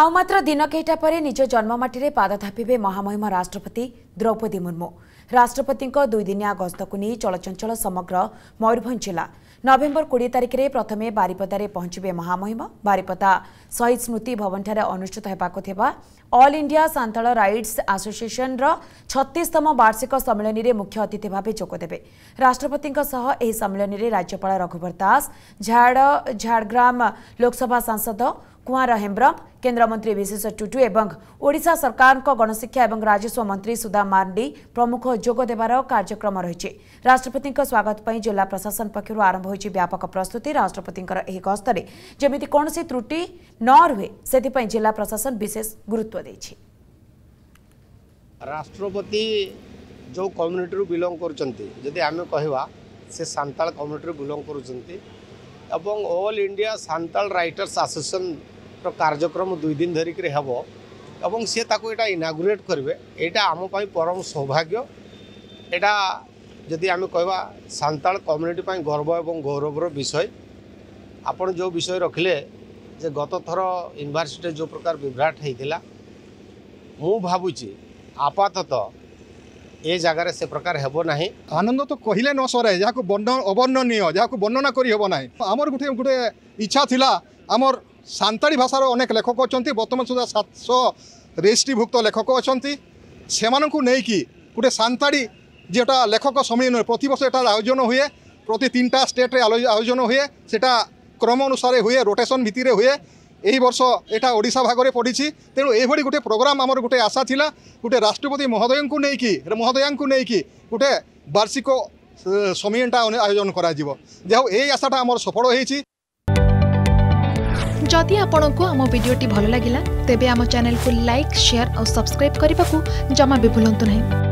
ଆଉ ମାତ୍ର ଦିନ କେଇଟା ପରେ ନିଜ ଜନ୍ମମାଟିରେ ପାଦ ଥାପିବେ ମହାମହିମ ରାଷ୍ଟ୍ରପତି ଦ୍ରୌପଦୀ ମୁର୍ମୁ राष्ट्रपति राष्ट्रपतिको दुईदिन गस्तको समग्र चलचञ्चग्र मयरभंज जा नभेम्बर कि तारिखे प्रथमे बारीपदार पहचवे महामहिम बारीपदा सहिद स्कृति भवनठा अनुष्ठित हुनु अल् इन्डिया सान्ताल रइट्स आसोसिएसन र छशतम वार्षिक सम्मिलिर मुख्य अतिथि अतिथिभे सम्मेलन सम्मिल राज्यपाल रघुवर दास झाडग्राम लोकसभा सांसद कुवा केन्द्रमन्त्री विशेष टुटु टुडु एडा सरकारको गणशिक्षा राजस्व मन्त्री सुधाम प्रमुख যোগ দেবার কার্যক্রম রয়েছে রাষ্ট্রপতি স্বাগত পাই জেলা প্রশাসন পক্ষ আরম্ভ হয়েছে ব্যাপক প্রস্তুতি রাষ্ট্রপতি এই গস্তরে যেমি কৌশি ত্রুটি ন রুহে সেপাই জেলা প্রশাসন বিশেষ গুরুত্ব দিয়েছে রাষ্ট্রপতি যে কম্যুনিটি বিলং করছেন যদি আমি কহবা সে সাঁতাল কম্যুনিটি বিলং করছেন এবং অল ইন্ডিয়া সাঁতাল রাইটর্স আসোসিয়েসনর কার্যক্রম দুই দিন ধরিকি হব এবং সে তাকে এটা ইনাগুরেট করবে এটা আমি পরম সৌভাগ্য এটা ଯଦି ଆମେ କହିବା ସାନ୍ତାଳ କମ୍ୟୁନିଟି ପାଇଁ ଗର୍ବ ଏବଂ ଗୌରବର ବିଷୟ ଆପଣ ଯେଉଁ ବିଷୟ ରଖିଲେ ଯେ ଗତ ଥର ୟୁନିଭର୍ସିଟିରେ ଯେଉଁ ପ୍ରକାର ବିଭ୍ରାଟ ହୋଇଥିଲା ମୁଁ ଭାବୁଛି ଆପାତତଃ ଏ ଜାଗାରେ ସେ ପ୍ରକାର ହେବ ନାହିଁ ଆନନ୍ଦ ତ କହିଲେ ନ ସରେ ଯାହାକୁ ବର୍ଣ୍ଣ ଅବର୍ଣ୍ଣନୀୟ ଯାହାକୁ ବର୍ଣ୍ଣନା କରିହେବ ନାହିଁ ଆମର ଗୋଟେ ଗୋଟେ ଇଚ୍ଛା ଥିଲା ଆମର ସାନ୍ତାଳୀ ଭାଷାର ଅନେକ ଲେଖକ ଅଛନ୍ତି ବର୍ତ୍ତମାନ ସୁଦ୍ଧା ସାତଶହ ରେଜିଷ୍ଟ୍ରିଭୁକ୍ତ ଲେଖକ ଅଛନ୍ତି ସେମାନଙ୍କୁ ନେଇକି ଗୋଟେ ସାନ୍ତାଳୀ যেটা লেখক সম্মিলন প্রতিবর্ষ এটার আয়োজন হুয়ে প্রতি তিনটা স্টেট্রে আয়োজন হুয়ে সেটা ক্রম অনুসারে হুয়ে রোটেসন ভিত্তিরে হুয়ে এই বর্ষ এটা ওড়শা ভাগরে পড়িছি তেমন এইভাবে গোটে প্রোগ্রাম আমার গোটে আশা লা গোটে রাষ্ট্রপতি মহোদয়ঙ্কু নেইকি মহোদয়াঙ্কু নেইকি গোটে বার্ষিক সম্মিলনটা আয়োজন করা যাব যাই হোক এই আশাটা আমার সফল হয়েছি जदि आपण को आम भिडी भल लगा तेब आम चेल्क लाइक सेयार और सब्सक्राइब करने को जमा भी